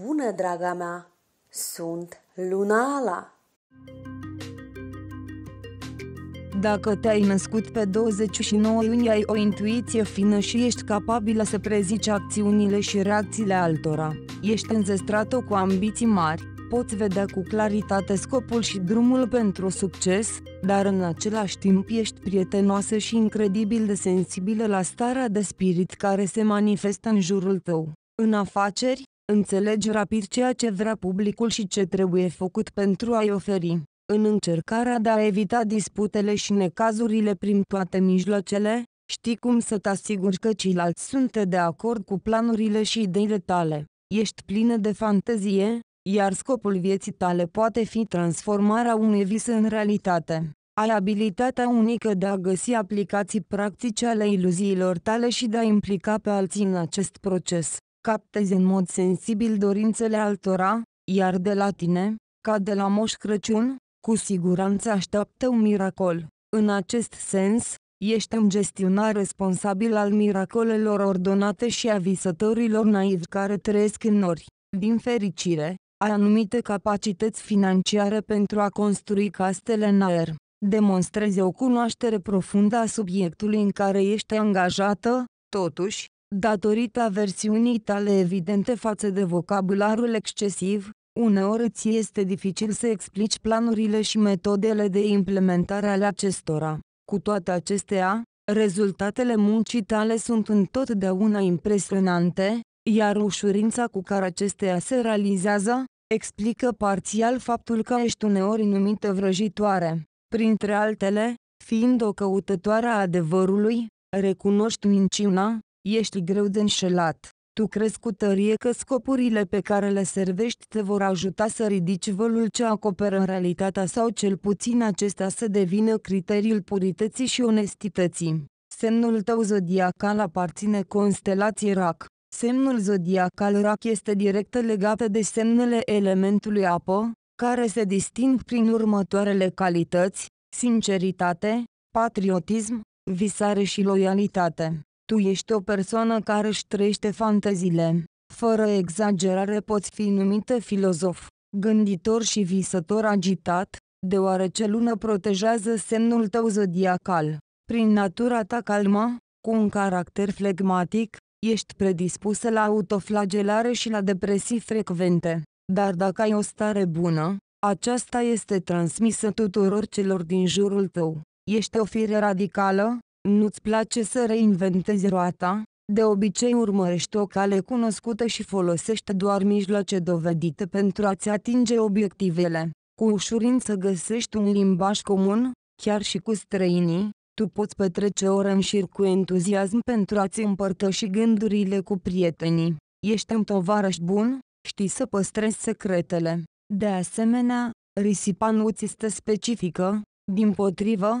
Bună, draga mea! Sunt Lunala! Dacă te-ai născut pe 29 iunie, ai o intuiție fină și ești capabilă să prezici acțiunile și reacțiile altora. Ești înzestrată cu ambiții mari, poți vedea cu claritate scopul și drumul pentru succes, dar în același timp ești prietenoasă și incredibil de sensibilă la starea de spirit care se manifestă în jurul tău. În afaceri, Înțelegi rapid ceea ce vrea publicul și ce trebuie făcut pentru a-i oferi. În încercarea de a evita disputele și necazurile prin toate mijloacele, știi cum să te asiguri că ceilalți sunt de acord cu planurile și ideile tale. Ești plină de fantezie, iar scopul vieții tale poate fi transformarea unui vis în realitate. Ai abilitatea unică de a găsi aplicații practice ale iluziilor tale și de a implica pe alții în acest proces captezi în mod sensibil dorințele altora, iar de la tine, ca de la Moș Crăciun, cu siguranță așteaptă un miracol. În acest sens, ești un gestionar responsabil al miracolelor ordonate și a visătorilor naivi care trăiesc în nori. Din fericire, ai anumite capacități financiare pentru a construi castele în aer. Demonstrezi o cunoaștere profundă a subiectului în care ești angajată, totuși, datorită versiunii tale evidente față de vocabularul excesiv, uneori ți este dificil să explici planurile și metodele de implementare ale acestora. Cu toate acestea, rezultatele muncii tale sunt întotdeauna impresionante, iar ușurința cu care acestea se realizează, explică parțial faptul că ești uneori numită vrăjitoare. Printre altele, fiind o căutătoare a adevărului, recunoști minciuna, Ești greu de înșelat. Tu crezi cu tărie că scopurile pe care le servești te vor ajuta să ridici vălul ce acoperă în realitatea sau cel puțin acesta să devină criteriul purității și onestității. Semnul tău zodiacal aparține constelației RAC. Semnul zodiacal RAC este direct legat de semnele elementului apă, care se disting prin următoarele calități, sinceritate, patriotism, visare și loialitate. Tu ești o persoană care își trăiește fanteziile. Fără exagerare poți fi numită filozof, gânditor și visător agitat, deoarece lună protejează semnul tău zodiacal. Prin natura ta calmă, cu un caracter flegmatic, ești predispusă la autoflagelare și la depresii frecvente. Dar dacă ai o stare bună, aceasta este transmisă tuturor celor din jurul tău. Ești o fire radicală, nu-ți place să reinventezi roata? De obicei urmărești o cale cunoscută și folosești doar mijloace dovedite pentru a-ți atinge obiectivele. Cu ușurință găsești un limbaj comun, chiar și cu străinii, tu poți petrece ore în șir cu entuziasm pentru a-ți împărtăși gândurile cu prietenii. Ești un tovarăș bun, știi să păstrezi secretele. De asemenea, risipa nu ți este specifică, din potrivă,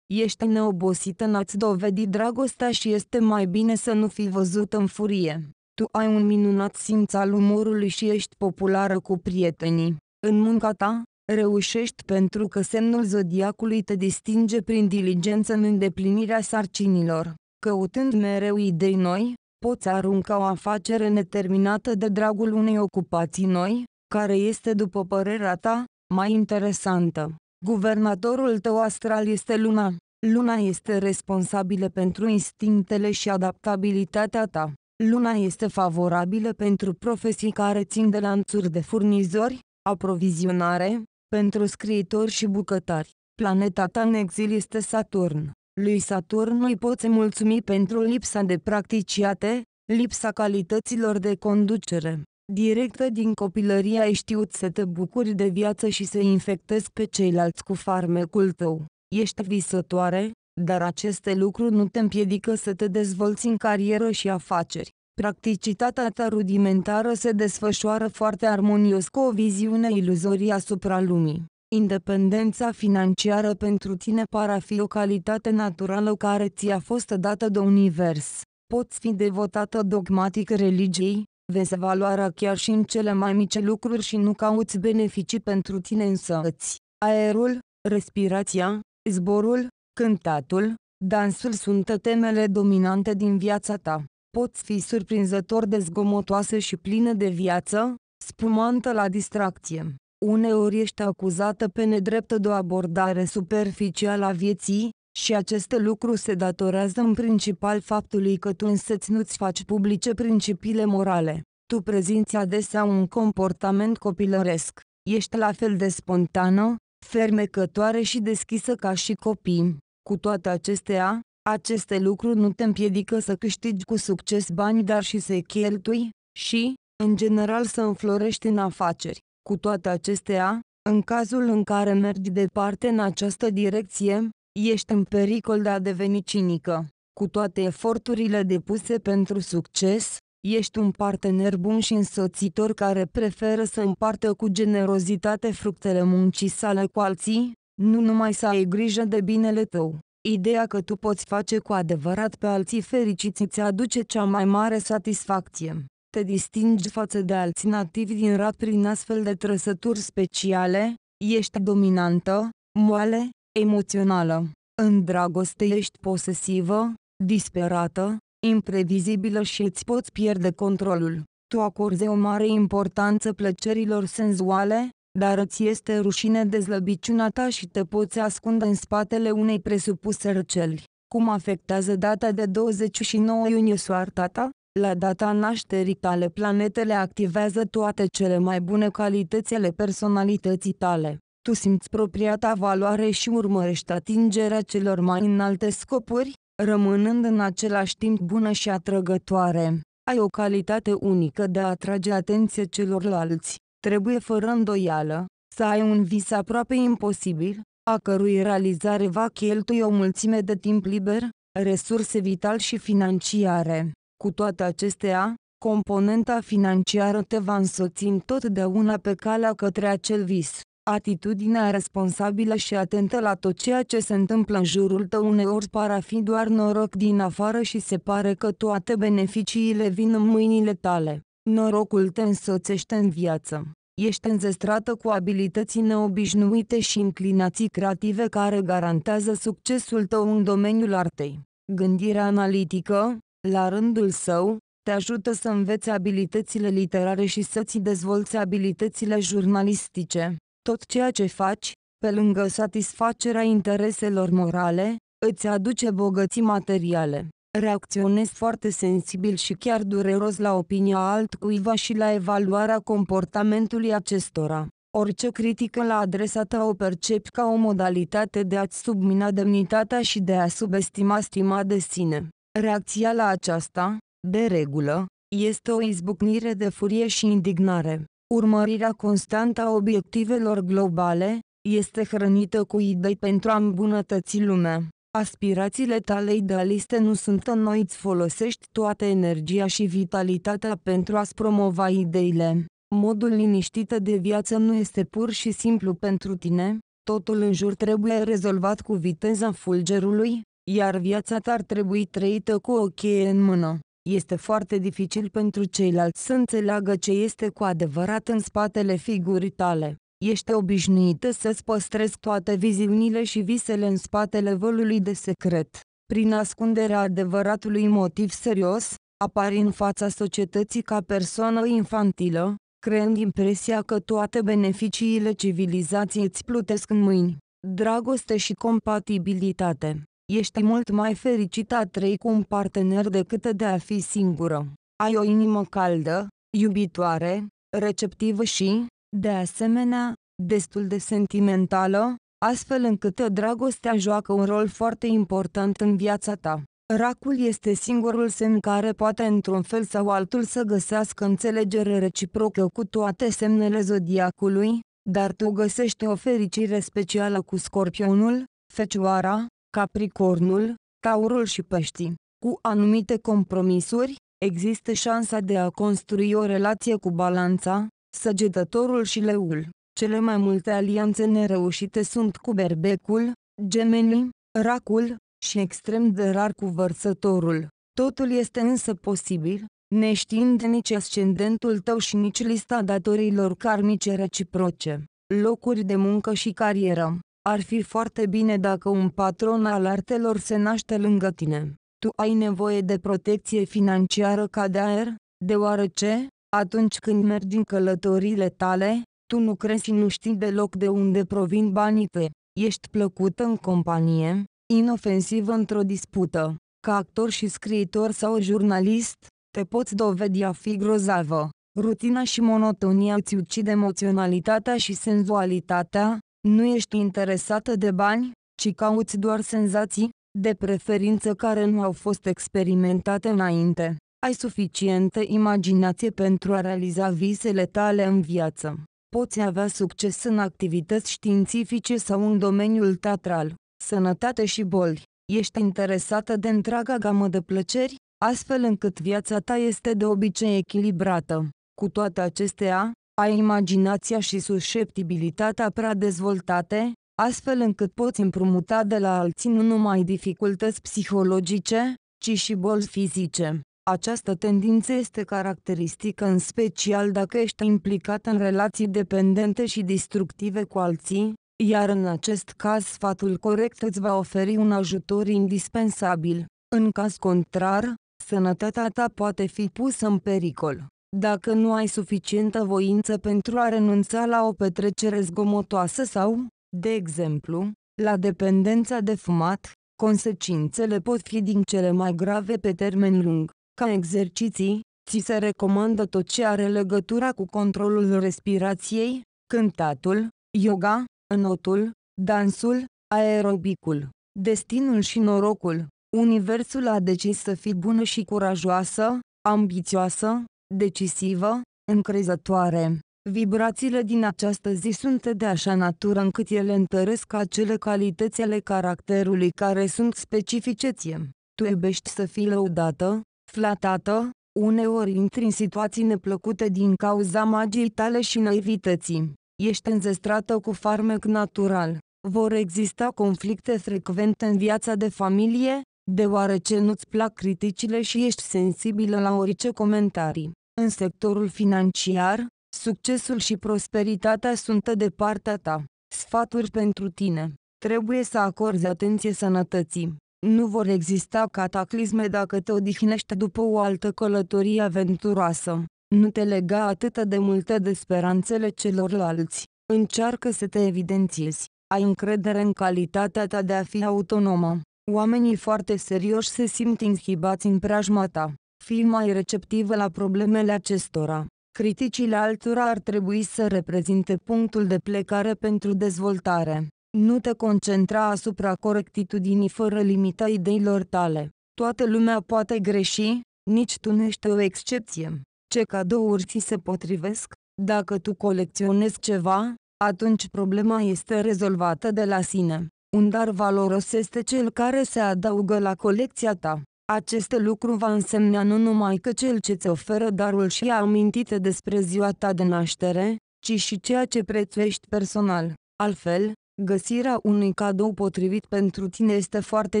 Ești neobosită în a-ți dovedi dragostea și este mai bine să nu fii văzut în furie. Tu ai un minunat simț al umorului și ești populară cu prietenii. În munca ta, reușești pentru că semnul zodiacului te distinge prin diligență în îndeplinirea sarcinilor. Căutând mereu idei noi, poți arunca o afacere neterminată de dragul unei ocupații noi, care este după părerea ta, mai interesantă. Guvernatorul tău astral este luna. Luna este responsabilă pentru instinctele și adaptabilitatea ta. Luna este favorabilă pentru profesii care țin de lanțuri de furnizori, aprovizionare, pentru scriitori și bucătari. Planeta ta în exil este Saturn. Lui Saturn îi poți mulțumi pentru lipsa de practiciate, lipsa calităților de conducere, directă din copilărie ai știut să te bucuri de viață și să infectezi pe ceilalți cu farmecul tău. Ești visătoare, dar aceste lucruri nu te împiedică să te dezvolți în carieră și afaceri. Practicitatea ta rudimentară se desfășoară foarte armonios cu o viziune iluzorie asupra lumii. Independența financiară pentru tine pare a fi o calitate naturală care ți-a fost dată de univers. Poți fi devotată dogmatic religiei, Vezi valoarea chiar și în cele mai mici lucruri și nu cauți beneficii pentru tine însăți. Aerul, respirația, zborul, cântatul, dansul sunt temele dominante din viața ta. Poți fi surprinzător de zgomotoasă și plină de viață, spumantă la distracție. Uneori ești acuzată pe nedrept de o abordare superficială a vieții, și acest lucru se datorează în principal faptului că tu însăți nu-ți faci publice principiile morale. Tu prezinți adesea un comportament copilăresc. Ești la fel de spontană, fermecătoare și deschisă ca și copii. Cu toate acestea, aceste lucruri nu te împiedică să câștigi cu succes bani, dar și să-i cheltui și, în general, să înflorești în afaceri. Cu toate acestea, în cazul în care mergi departe în această direcție, ești în pericol de a deveni cinică. Cu toate eforturile depuse pentru succes, ești un partener bun și însoțitor care preferă să împartă cu generozitate fructele muncii sale cu alții, nu numai să ai grijă de binele tău. Ideea că tu poți face cu adevărat pe alții fericiți îți aduce cea mai mare satisfacție. Te distingi față de alții nativi din rat prin astfel de trăsături speciale, ești dominantă, moale, emoțională. În dragoste ești posesivă, disperată, imprevizibilă și îți poți pierde controlul. Tu acorzi o mare importanță plăcerilor senzuale, dar îți este rușine de slăbiciunea ta și te poți ascunde în spatele unei presupuse răceli. Cum afectează data de 29 iunie soarta ta? La data nașterii tale planetele activează toate cele mai bune calitățile personalității tale tu simți propria ta valoare și urmărești atingerea celor mai înalte scopuri, rămânând în același timp bună și atrăgătoare. Ai o calitate unică de a atrage atenție celorlalți. Trebuie fără îndoială să ai un vis aproape imposibil, a cărui realizare va cheltui o mulțime de timp liber, resurse vital și financiare. Cu toate acestea, componenta financiară te va însoți întotdeauna pe calea către acel vis. Atitudinea responsabilă și atentă la tot ceea ce se întâmplă în jurul tău uneori par a fi doar noroc din afară și se pare că toate beneficiile vin în mâinile tale. Norocul te însoțește în viață. Ești înzestrată cu abilități neobișnuite și inclinații creative care garantează succesul tău în domeniul artei. Gândirea analitică, la rândul său, te ajută să înveți abilitățile literare și să-ți dezvolți abilitățile jurnalistice tot ceea ce faci, pe lângă satisfacerea intereselor morale, îți aduce bogății materiale. Reacționez foarte sensibil și chiar dureros la opinia altcuiva și la evaluarea comportamentului acestora. Orice critică la adresa ta o percepi ca o modalitate de a-ți submina demnitatea și de a subestima stima de sine. Reacția la aceasta, de regulă, este o izbucnire de furie și indignare. Urmărirea constantă a obiectivelor globale este hrănită cu idei pentru a îmbunătăți lumea. Aspirațiile tale idealiste nu sunt în noi, îți folosești toată energia și vitalitatea pentru a-ți promova ideile. Modul liniștit de viață nu este pur și simplu pentru tine, totul în jur trebuie rezolvat cu viteza fulgerului, iar viața ta ar trebui trăită cu o cheie în mână este foarte dificil pentru ceilalți să înțeleagă ce este cu adevărat în spatele figurii tale. Ești obișnuită să-ți păstrezi toate viziunile și visele în spatele vălului de secret. Prin ascunderea adevăratului motiv serios, apari în fața societății ca persoană infantilă, creând impresia că toate beneficiile civilizației îți plutesc în mâini. Dragoste și compatibilitate Ești mult mai fericită a trăi cu un partener decât de a fi singură. Ai o inimă caldă, iubitoare, receptivă și, de asemenea, destul de sentimentală, astfel încât dragostea joacă un rol foarte important în viața ta. Racul este singurul semn care poate într-un fel sau altul să găsească înțelegere reciprocă cu toate semnele zodiacului, dar tu găsești o fericire specială cu scorpionul, fecioara, Capricornul, Taurul și Peștii. Cu anumite compromisuri, există șansa de a construi o relație cu balanța, săgetătorul și leul. Cele mai multe alianțe nereușite sunt cu berbecul, gemenii, racul, și extrem de rar cu vărsătorul. Totul este însă posibil, neștiind nici ascendentul tău și nici lista datorilor karmice reciproce, locuri de muncă și carieră. Ar fi foarte bine dacă un patron al artelor se naște lângă tine. Tu ai nevoie de protecție financiară ca de aer, deoarece, atunci când mergi în călătorile tale, tu nu crezi și nu știi deloc de unde provin banii tăi. Ești plăcută în companie, inofensivă într-o dispută. Ca actor și scriitor sau jurnalist, te poți dovedi a fi grozavă. Rutina și monotonia îți ucid emoționalitatea și senzualitatea, nu ești interesată de bani, ci cauți doar senzații, de preferință care nu au fost experimentate înainte. Ai suficientă imaginație pentru a realiza visele tale în viață. Poți avea succes în activități științifice sau în domeniul teatral, sănătate și boli. Ești interesată de întreaga gamă de plăceri, astfel încât viața ta este de obicei echilibrată. Cu toate acestea, ai imaginația și susceptibilitatea prea dezvoltate, astfel încât poți împrumuta de la alții nu numai dificultăți psihologice, ci și boli fizice. Această tendință este caracteristică în special dacă ești implicat în relații dependente și destructive cu alții, iar în acest caz sfatul corect îți va oferi un ajutor indispensabil. În caz contrar, sănătatea ta poate fi pusă în pericol. Dacă nu ai suficientă voință pentru a renunța la o petrecere zgomotoasă sau, de exemplu, la dependența de fumat, consecințele pot fi din cele mai grave pe termen lung. Ca exerciții, ți se recomandă tot ce are legătura cu controlul respirației, cântatul, yoga, înotul, dansul, aerobicul, destinul și norocul. Universul a decis să fii bună și curajoasă, ambițioasă, decisivă, încrezătoare. Vibrațiile din această zi sunt de așa natură încât ele întăresc acele calități ale caracterului care sunt specifice ție. Tu iubești să fii lăudată, flatată, uneori intri în situații neplăcute din cauza magiei tale și naivității. Ești înzestrată cu farmec natural. Vor exista conflicte frecvente în viața de familie, deoarece nu-ți plac criticile și ești sensibilă la orice comentarii. În sectorul financiar, succesul și prosperitatea sunt de partea ta. Sfaturi pentru tine. Trebuie să acorzi atenție sănătății. Nu vor exista cataclisme dacă te odihnești după o altă călătorie aventuroasă. Nu te lega atât de multe de speranțele celorlalți. Încearcă să te evidențiezi. Ai încredere în calitatea ta de a fi autonomă. Oamenii foarte serioși se simt inhibați în preajma ta. Fii mai receptivă la problemele acestora. Criticile altora ar trebui să reprezinte punctul de plecare pentru dezvoltare. Nu te concentra asupra corectitudinii fără limita ideilor tale. Toată lumea poate greși, nici tu nu ești o excepție. Ce cadouri ți se potrivesc? Dacă tu colecționezi ceva, atunci problema este rezolvată de la sine. Un dar valoros este cel care se adaugă la colecția ta. Acest lucru va însemna nu numai că cel ce ți oferă darul și a amintite despre ziua ta de naștere, ci și ceea ce prețuiești personal. Altfel, găsirea unui cadou potrivit pentru tine este foarte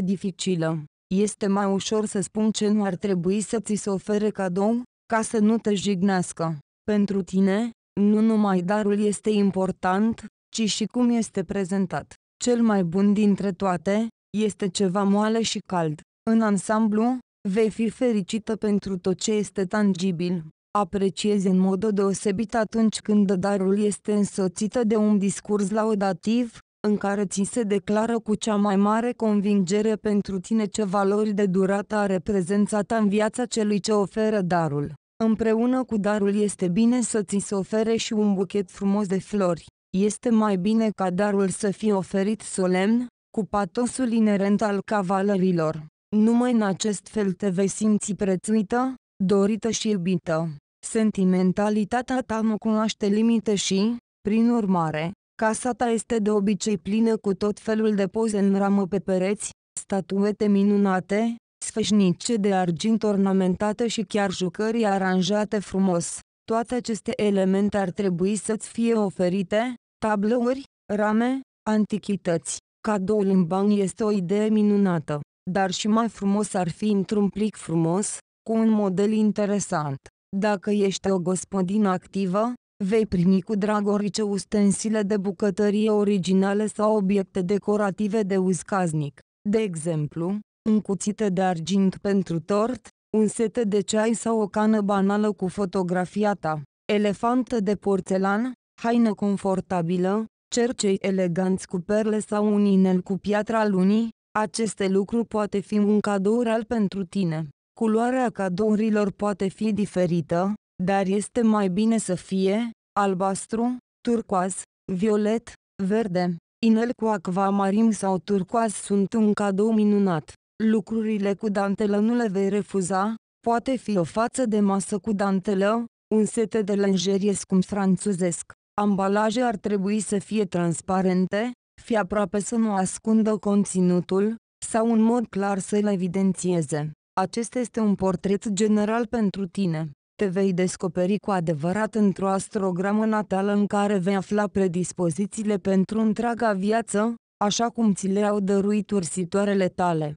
dificilă. Este mai ușor să spun ce nu ar trebui să ți se ofere cadou, ca să nu te jignească. Pentru tine, nu numai darul este important, ci și cum este prezentat. Cel mai bun dintre toate, este ceva moale și cald. În ansamblu, vei fi fericită pentru tot ce este tangibil. Apreciezi în mod deosebit atunci când darul este însoțită de un discurs laudativ, în care ți se declară cu cea mai mare convingere pentru tine ce valori de durată are prezența ta în viața celui ce oferă darul. Împreună cu darul este bine să ți se ofere și un buchet frumos de flori este mai bine ca darul să fie oferit solemn, cu patosul inerent al cavalerilor. Numai în acest fel te vei simți prețuită, dorită și iubită. Sentimentalitatea ta nu cunoaște limite și, prin urmare, casa ta este de obicei plină cu tot felul de poze în ramă pe pereți, statuete minunate, sfeșnice de argint ornamentate și chiar jucării aranjate frumos. Toate aceste elemente ar trebui să-ți fie oferite, tablouri, rame, antichități. Cadoul în bani este o idee minunată, dar și mai frumos ar fi într-un plic frumos, cu un model interesant. Dacă ești o gospodină activă, vei primi cu drag orice ustensile de bucătărie originale sau obiecte decorative de uz caznic. De exemplu, un cuțit de argint pentru tort, un set de ceai sau o cană banală cu fotografia ta, elefantă de porțelan, haină confortabilă, cercei eleganți cu perle sau un inel cu piatra lunii, aceste lucruri poate fi un cadou real pentru tine. Culoarea cadourilor poate fi diferită, dar este mai bine să fie albastru, turcoaz, violet, verde. Inel cu acvamarim sau turcoaz sunt un cadou minunat. Lucrurile cu dantelă nu le vei refuza, poate fi o față de masă cu dantelă, un set de lenjerie scump franțuzesc, Ambalaje ar trebui să fie transparente, fie aproape să nu ascundă conținutul, sau în mod clar să-l evidențieze. Acesta este un portret general pentru tine. Te vei descoperi cu adevărat într-o astrogramă natală în care vei afla predispozițiile pentru întreaga viață, așa cum ți le-au dăruit ursitoarele tale.